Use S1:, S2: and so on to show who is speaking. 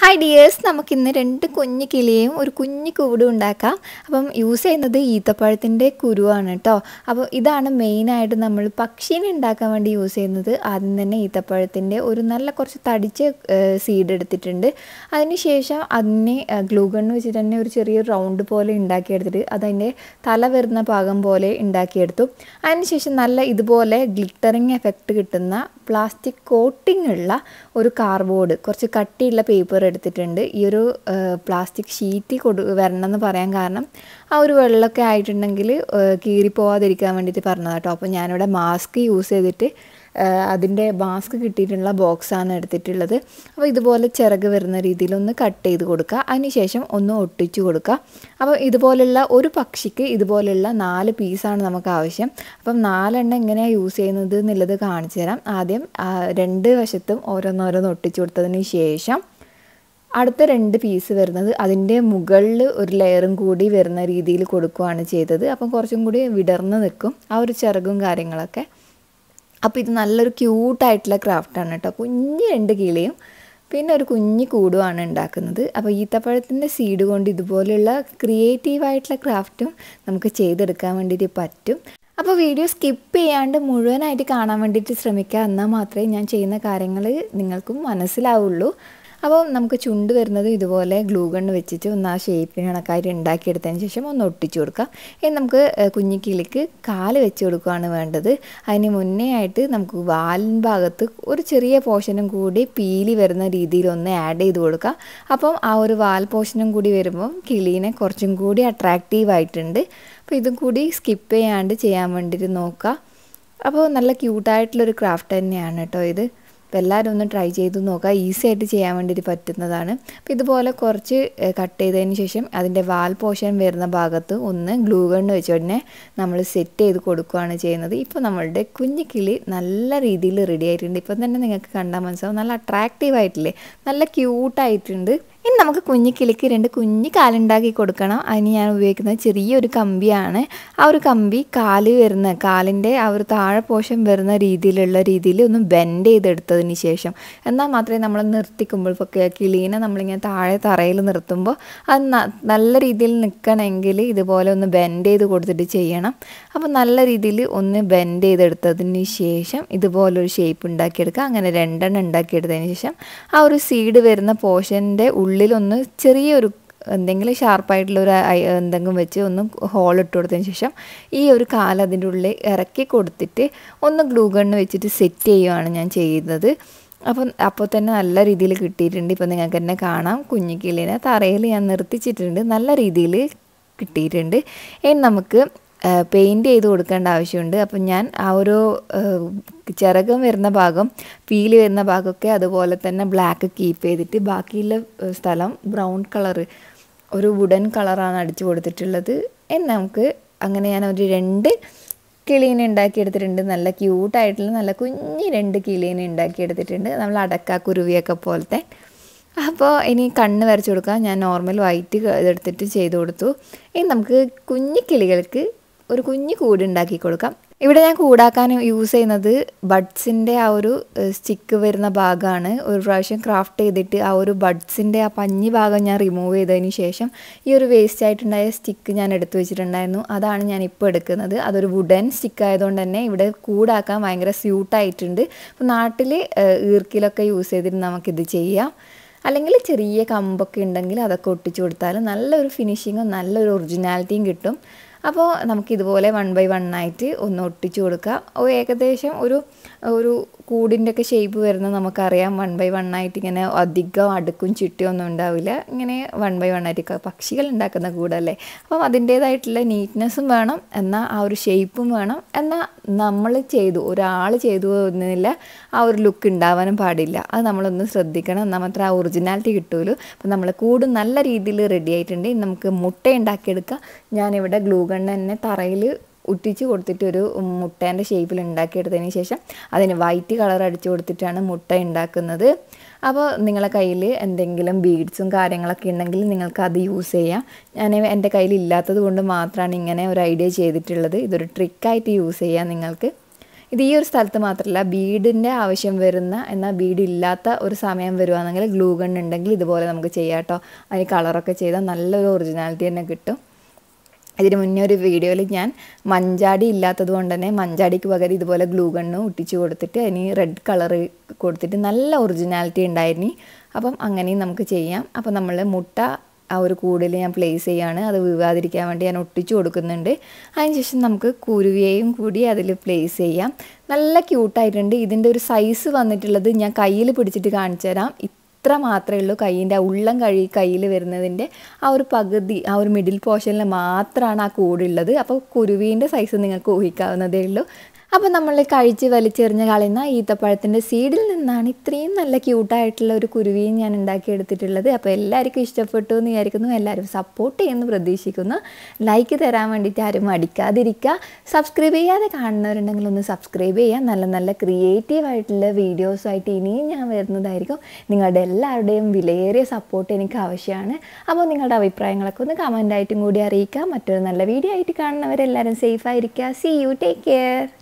S1: hi dears നമുക്കിന്ന് രണ്ട് കുഞ്ഞു കിളിയും ഒരു കുഞ്ഞു കൂടും ഉണ്ടാക്കാം അപ്പം യൂസ് ചെയ്യുന്നത് ഈത്തപ്പഴത്തിൻ്റെ കുരുവാണ് കേട്ടോ അപ്പോൾ ഇതാണ് മെയിനായിട്ട് നമ്മൾ പക്ഷീനെ ഉണ്ടാക്കാൻ വേണ്ടി യൂസ് ചെയ്യുന്നത് ആദ്യം തന്നെ ഈത്തപ്പഴത്തിൻ്റെ ഒരു നല്ല കുറച്ച് തടിച്ച് സീഡ് എടുത്തിട്ടുണ്ട് അതിനുശേഷം അതിനെ ഗ്ലൂഗൺ വെച്ചിട്ട് തന്നെ ഒരു ചെറിയ റൗണ്ട് പോലെ ഉണ്ടാക്കിയെടുത്തിട്ട് അതതിൻ്റെ തല വരുന്ന പാകം പോലെ ഉണ്ടാക്കിയെടുത്തു അതിനുശേഷം നല്ല ഇതുപോലെ ഗ്ലിറ്ററിങ് എഫക്റ്റ് കിട്ടുന്ന പ്ലാസ്റ്റിക് കോട്ടിംഗ് ഉള്ള ഒരു കാർബോർഡ് കുറച്ച് കട്ടിയുള്ള പേപ്പർ എടുത്തിട്ടുണ്ട് ഈ ഒരു പ്ലാസ്റ്റിക് ഷീറ്റിൽ കൊടു വരണമെന്ന് പറയാൻ കാരണം ആ ഒരു വെള്ളമൊക്കെ ആയിട്ടുണ്ടെങ്കിൽ കീറിപ്പോവാതിരിക്കാൻ വേണ്ടിയിട്ട് പറഞ്ഞത് കേട്ടോ അപ്പോൾ ഞാനിവിടെ മാസ്ക് യൂസ് ചെയ്തിട്ട് അതിൻ്റെ മാസ്ക് കിട്ടിയിട്ടുള്ള ബോക്സാണ് എടുത്തിട്ടുള്ളത് അപ്പോൾ ഇതുപോലെ ചിറക് വരുന്ന രീതിയിൽ ഒന്ന് കട്ട് ചെയ്ത് കൊടുക്കുക അതിനുശേഷം ഒന്ന് ഒട്ടിച്ചു കൊടുക്കുക അപ്പോൾ ഇതുപോലുള്ള ഒരു പക്ഷിക്ക് ഇതുപോലുള്ള നാല് പീസാണ് നമുക്ക് ആവശ്യം അപ്പം നാലെണ്ണം എങ്ങനെയാണ് യൂസ് ചെയ്യുന്നത് എന്നുള്ളത് കാണിച്ചു തരാം ആദ്യം രണ്ട് വശത്തും ഓരോന്നോരോന്ന് ഒട്ടിച്ചു കൊടുത്തതിന് ശേഷം അടുത്ത രണ്ട് പീസ് വരുന്നത് അതിൻ്റെ മുകളിൽ ഒരു ലെയറും കൂടി വരുന്ന രീതിയിൽ കൊടുക്കുകയാണ് ചെയ്തത് അപ്പം കുറച്ചും കൂടി വിടർന്ന് നിൽക്കും ആ ഒരു ചിറകും കാര്യങ്ങളൊക്കെ അപ്പോൾ ഇത് നല്ലൊരു ക്യൂട്ടായിട്ടുള്ള ക്രാഫ്റ്റാണ് കേട്ടോ കുഞ്ഞ് രണ്ട് കിളിയും പിന്നെ ഒരു കുഞ്ഞ് കൂടുമാണ് ഉണ്ടാക്കുന്നത് അപ്പോൾ ഈത്തപ്പഴത്തിൻ്റെ സീഡ് കൊണ്ട് ഇതുപോലെയുള്ള ക്രിയേറ്റീവായിട്ടുള്ള ക്രാഫ്റ്റും നമുക്ക് ചെയ്തെടുക്കാൻ വേണ്ടിയിട്ട് പറ്റും അപ്പോൾ വീഡിയോ സ്കിപ്പ് ചെയ്യാണ്ട് മുഴുവനായിട്ട് കാണാൻ വേണ്ടിയിട്ട് ശ്രമിക്കുക എന്നാൽ മാത്രമേ ഞാൻ ചെയ്യുന്ന കാര്യങ്ങൾ നിങ്ങൾക്കും മനസ്സിലാവുള്ളൂ അപ്പോൾ നമുക്ക് ചുണ്ട് വരുന്നത് ഇതുപോലെ ഗ്ലൂ വെച്ചിട്ട് ഒന്ന് ആ ഷേപ്പിന് കണക്കായിട്ട് ഉണ്ടാക്കിയെടുത്തതിന് ശേഷം ഒന്ന് ഒട്ടിച്ചു കൊടുക്കുക ഇനി നമുക്ക് കുഞ്ഞിക്കിളിക്ക് കാല് വെച്ച് കൊടുക്കുകയാണ് വേണ്ടത് അതിന് മുന്നേ ആയിട്ട് നമുക്ക് വാലിൻ ഭാഗത്ത് ഒരു ചെറിയ പോഷനും കൂടി പീലി വരുന്ന രീതിയിൽ ഒന്ന് ആഡ് ചെയ്ത് കൊടുക്കുക അപ്പം ആ ഒരു വാൽ പോഷനും കൂടി വരുമ്പോൾ കിളീനെ കുറച്ചും കൂടി അട്രാക്റ്റീവ് ആയിട്ടുണ്ട് അപ്പോൾ ഇതും കൂടി സ്കിപ്പ് ചെയ്യാണ്ട് ചെയ്യാൻ വേണ്ടിയിട്ട് നോക്കുക അപ്പോൾ നല്ല ക്യൂട്ടായിട്ടുള്ളൊരു ക്രാഫ്റ്റ് തന്നെയാണ് കേട്ടോ ഇത് അപ്പോൾ എല്ലാവരും ഒന്ന് ട്രൈ ചെയ്ത് നോക്കുക ഈസി ആയിട്ട് ചെയ്യാൻ വേണ്ടിയിട്ട് പറ്റുന്നതാണ് അപ്പോൾ ഇതുപോലെ കുറച്ച് കട്ട് ചെയ്തതിന് ശേഷം അതിൻ്റെ വാൽ പോഷൻ വരുന്ന ഭാഗത്ത് ഒന്ന് ഗ്ലൂ ഗണ്ണ് വെച്ച് ഉടനെ നമ്മൾ സെറ്റ് ചെയ്ത് കൊടുക്കുകയാണ് ചെയ്യുന്നത് ഇപ്പോൾ നമ്മളുടെ കുഞ്ഞു കിളി നല്ല രീതിയിൽ റെഡി ആയിട്ടുണ്ട് ഇപ്പം തന്നെ നിങ്ങൾക്ക് കണ്ടാൽ മനസ്സിലാവും നല്ല അട്രാക്റ്റീവ് ആയിട്ടില്ലേ നല്ല ക്യൂട്ടായിട്ടുണ്ട് ഇനി നമുക്ക് കുഞ്ഞു കിളിക്ക് രണ്ട് കുഞ്ഞു കാലുണ്ടാക്കി കൊടുക്കണം അതിന് ഞാൻ ഉപയോഗിക്കുന്നത് ചെറിയൊരു കമ്പിയാണ് ആ ഒരു കമ്പി കാല് വരുന്ന കാലിൻ്റെ ആ ഒരു താഴെ പോഷം വരുന്ന രീതിയിലുള്ള രീതിയിൽ ഒന്ന് ബെൻഡ് ചെയ്തെടുത്തതിന് ശേഷം എന്നാൽ മാത്രമേ നമ്മൾ നിർത്തിക്കുമ്പോൾ ഇപ്പോൾ കിളീനെ നമ്മളിങ്ങനെ താഴെ തറയിൽ നിർത്തുമ്പോൾ അത് നല്ല രീതിയിൽ നിൽക്കണമെങ്കിൽ ഇതുപോലെ ഒന്ന് ബെൻഡ് ചെയ്ത് കൊടുത്തിട്ട് ചെയ്യണം അപ്പോൾ നല്ല രീതിയിൽ ഒന്ന് ബെൻഡ് ചെയ്തെടുത്തതിന് ശേഷം ഇതുപോലൊരു ഷേപ്പ് ഉണ്ടാക്കിയെടുക്കുക അങ്ങനെ രണ്ടെണ്ണം ഉണ്ടാക്കിയെടുത്തതിന് ശേഷം ആ ഒരു സീഡ് വരുന്ന പോർഷൻ്റെ ഉള്ളിലൊന്ന് ചെറിയൊരു എന്തെങ്കിലും ഷാർപ്പായിട്ടുള്ളൊരു ഒരു എന്തെങ്കിലും വെച്ച് ഒന്ന് ഹോൾ ഇട്ട് കൊടുത്തതിന് ശേഷം ഈ ഒരു കാൽ അതിൻ്റെ ഉള്ളിൽ ഇറക്കി കൊടുത്തിട്ട് ഒന്ന് ഗ്ലൂ ഗണ്ണ് വെച്ചിട്ട് സെറ്റ് ചെയ്യുകയാണ് ഞാൻ ചെയ്യുന്നത് അപ്പം അപ്പോൾ തന്നെ നല്ല രീതിയിൽ കിട്ടിയിട്ടുണ്ട് ഇപ്പോൾ നിങ്ങൾക്ക് തന്നെ കാണാം കുഞ്ഞിക്കിളിനെ തറയിൽ ഞാൻ നിർത്തിച്ചിട്ടുണ്ട് നല്ല രീതിയിൽ കിട്ടിയിട്ടുണ്ട് ഇനി നമുക്ക് പെയിൻറ്റ് ചെയ്ത് കൊടുക്കേണ്ട ആവശ്യമുണ്ട് അപ്പം ഞാൻ ആ ഒരു ചിറകം വരുന്ന ഭാഗം പീല് വരുന്ന ഭാഗമൊക്കെ അതുപോലെ തന്നെ ബ്ലാക്ക് കീപ്പ് ചെയ്തിട്ട് ബാക്കിയുള്ള സ്ഥലം ബ്രൗൺ കളറ് ഒരു വുഡൻ കളറാണ് അടിച്ചു കൊടുത്തിട്ടുള്ളത് എന്ന് നമുക്ക് അങ്ങനെ ഞാൻ ഒരു രണ്ട് കിളീനെ ഉണ്ടാക്കിയെടുത്തിട്ടുണ്ട് നല്ല ക്യൂട്ടായിട്ടുള്ള നല്ല കുഞ്ഞി രണ്ട് കിളീനെ ഉണ്ടാക്കിയെടുത്തിട്ടുണ്ട് നമ്മൾ അടക്ക കുരുവിയൊക്കെ പോലത്തെ അപ്പോൾ ഇനി കണ്ണ് വരച്ചു കൊടുക്കാം ഞാൻ നോർമൽ വൈറ്റ് ഇതെടുത്തിട്ട് ചെയ്ത് കൊടുത്തു ഇനി നമുക്ക് കുഞ്ഞു കിളികൾക്ക് ഒരു കുഞ്ഞു കൂടുണ്ടാക്കി കൊടുക്കാം ഇവിടെ ഞാൻ കൂടാക്കാൻ യൂസ് ചെയ്യുന്നത് ബഡ്സിൻ്റെ ആ ഒരു സ്റ്റിക്ക് വരുന്ന ഭാഗമാണ് ഒരു പ്രാവശ്യം ക്രാഫ്റ്റ് ചെയ്തിട്ട് ആ ഒരു ബഡ്സിൻ്റെ ആ പഞ്ഞി ഭാഗം ഞാൻ റിമൂവ് ചെയ്തതിന് ശേഷം ഈ ഒരു വേസ്റ്റ് ആയിട്ടുണ്ടായ സ്റ്റിക്ക് ഞാൻ എടുത്തു വെച്ചിട്ടുണ്ടായിരുന്നു അതാണ് ഞാൻ ഇപ്പോൾ എടുക്കുന്നത് അതൊരു വുഡൻ സ്റ്റിക്ക് ആയതുകൊണ്ട് തന്നെ ഇവിടെ കൂടാക്കാൻ ഭയങ്കര സ്യൂട്ടായിട്ടുണ്ട് അപ്പോൾ നാട്ടിൽ ഈർക്കിലൊക്കെ യൂസ് ചെയ്തിട്ട് നമുക്കിത് ചെയ്യാം അല്ലെങ്കിൽ ചെറിയ കമ്പൊക്കെ ഉണ്ടെങ്കിൽ അതൊക്കെ ഒട്ടിച്ചു കൊടുത്താൽ നല്ലൊരു ഫിനിഷിങ്ങും നല്ലൊരു ഒറിജിനാലിറ്റിയും കിട്ടും അപ്പോൾ നമുക്ക് ഇതുപോലെ വൺ ബൈ വൺ ആയിട്ട് ഒന്ന് ഒട്ടിച്ചു കൊടുക്കുക ഏകദേശം ഒരു ഒരു ഒക്കെ ഷേപ്പ് വരുന്നത് നമുക്കറിയാം വൺ ബൈ വൺ ആയിട്ട് ഇങ്ങനെ അധികം അടുക്കും ചിട്ടിയൊന്നും ഉണ്ടാവില്ല ഇങ്ങനെ വൺ ബൈ വൺ ആയിട്ട് പക്ഷികൾ ഉണ്ടാക്കുന്ന കൂടല്ലേ അപ്പം അതിൻ്റേതായിട്ടുള്ള നീറ്റ്നെസ്സും വേണം എന്നാൽ ആ ഒരു ഷേപ്പും വേണം എന്നാൽ നമ്മൾ ചെയ്തു ഒരാൾ ചെയ്തു എന്നില്ല ആ ഒരു ലുക്ക് ഉണ്ടാവാനും പാടില്ല അത് നമ്മളൊന്ന് ശ്രദ്ധിക്കണം എന്നാൽ മാത്രമേ ആ ഒറിജിനാലിറ്റി കിട്ടുള്ളൂ അപ്പോൾ നമ്മൾ കൂട് നല്ല രീതിയിൽ റെഡി ആയിട്ടുണ്ടെങ്കിൽ നമുക്ക് മുട്ട ഉണ്ടാക്കിയെടുക്കാം ഞാനിവിടെ ഗ്ലൂ ഗണ്ണ് തന്നെ തറയിൽ ഒട്ടിച്ച് കൊടുത്തിട്ട് ഒരു മുട്ടേൻ്റെ ഷേപ്പിൽ ഉണ്ടാക്കിയെടുത്തതിന് ശേഷം അതിന് വൈറ്റ് കളർ അടിച്ചു കൊടുത്തിട്ടാണ് മുട്ട ഉണ്ടാക്കുന്നത് അപ്പോൾ നിങ്ങളുടെ കയ്യിൽ എന്തെങ്കിലും ബീഡ്സും കാര്യങ്ങളൊക്കെ ഉണ്ടെങ്കിൽ നിങ്ങൾക്ക് അത് യൂസ് ചെയ്യാം ഞാൻ എൻ്റെ കയ്യിൽ ഇല്ലാത്തത് കൊണ്ട് മാത്രമാണ് ഇങ്ങനെ ഒരു ഐഡിയ ചെയ്തിട്ടുള്ളത് ഇതൊരു ട്രിക്കായിട്ട് യൂസ് ചെയ്യാം നിങ്ങൾക്ക് ഇത് ഈ ഒരു സ്ഥലത്ത് മാത്രമല്ല ബീഡിൻ്റെ ആവശ്യം വരുന്ന എന്നാൽ ബീഡ് ഇല്ലാത്ത ഒരു സമയം വരുവാണെങ്കിൽ ഗ്ലൂഗൺ ഗൺ ഉണ്ടെങ്കിൽ ഇതുപോലെ നമുക്ക് ചെയ്യാം കേട്ടോ അതിന് കളറൊക്കെ ചെയ്താൽ നല്ലൊരു ഒറിജിനാലിറ്റി തന്നെ കിട്ടും ഇതിന് മുന്നേ ഒരു വീഡിയോയിൽ ഞാൻ മഞ്ചാടി ഇല്ലാത്തത് കൊണ്ട് തന്നെ മഞ്ചാടിക്ക് പകരം ഇതുപോലെ ഗ്ലൂ ഗണ്ണ് ഒട്ടിച്ച് കൊടുത്തിട്ട് അതിന് റെഡ് കളർ കൊടുത്തിട്ട് നല്ല ഒറിജിനാലിറ്റി ഉണ്ടായിരുന്നു അപ്പം അങ്ങനെയും നമുക്ക് ചെയ്യാം അപ്പം നമ്മൾ മുട്ട ആ ഒരു കൂടിൽ ഞാൻ പ്ലേസ് ചെയ്യാണ് അത് വിവാതിരിക്കാൻ വേണ്ടി ഞാൻ ഒട്ടിച്ചു കൊടുക്കുന്നുണ്ട് അതിനുശേഷം നമുക്ക് കുരുവിയെയും കൂടി അതിൽ പ്ലേസ് ചെയ്യാം നല്ല ക്യൂട്ടായിട്ടുണ്ട് ഇതിൻ്റെ ഒരു സൈസ് വന്നിട്ടുള്ളത് ഞാൻ കയ്യിൽ പിടിച്ചിട്ട് കാണിച്ചു തരാം അത്ര മാത്രമേ ഉള്ളൂ കൈയിൻ്റെ ആ ഉള്ളം കഴി കയ്യിൽ വരുന്നതിൻ്റെ ആ ഒരു പകുതി ആ ഒരു മിഡിൽ പോർഷനിൽ മാത്രമാണ് ആ കൂടുള്ളത് അപ്പോൾ കുരുവീൻ്റെ സൈസ് നിങ്ങൾക്ക് ഊഹിക്കാവുന്നതേ ഉള്ളൂ അപ്പോൾ നമ്മൾ കഴിച്ച് വലിച്ചെറിഞ്ഞ് കളയുന്ന ഈത്തപ്പഴത്തിൻ്റെ സീഡിൽ നിന്നാണ് ഇത്രയും നല്ല ക്യൂട്ടായിട്ടുള്ള ഒരു കുരുവിയും ഞാൻ ഉണ്ടാക്കിയെടുത്തിട്ടുള്ളത് അപ്പോൾ എല്ലാവർക്കും ഇഷ്ടപ്പെട്ടു എന്ന് വിചാരിക്കുന്നു എല്ലാവരും സപ്പോർട്ട് ചെയ്യുമെന്ന് പ്രതീക്ഷിക്കുന്നു ലൈക്ക് തരാൻ വേണ്ടിയിട്ട് ആരും അടിക്കാതിരിക്കുക സബ്സ്ക്രൈബ് ചെയ്യാതെ കാണുന്നവരുണ്ടെങ്കിൽ ഒന്ന് സബ്സ്ക്രൈബ് ചെയ്യാം നല്ല നല്ല ക്രിയേറ്റീവ് ആയിട്ടുള്ള വീഡിയോസുമായിട്ട് ഇനിയും ഞാൻ വരുന്നതായിരിക്കും നിങ്ങളുടെ എല്ലാവരുടെയും വിലയേറിയ സപ്പോർട്ട് എനിക്ക് ആവശ്യമാണ് അപ്പോൾ നിങ്ങളുടെ അഭിപ്രായങ്ങളൊക്കെ ഒന്ന് കമൻ്റായിട്ടും കൂടി അറിയിക്കുക മറ്റൊരു നല്ല വീഡിയോ ആയിട്ട് കാണുന്നവരെല്ലാവരും സേഫ് ആയിരിക്കുക സി യു ടേക്ക് കെയർ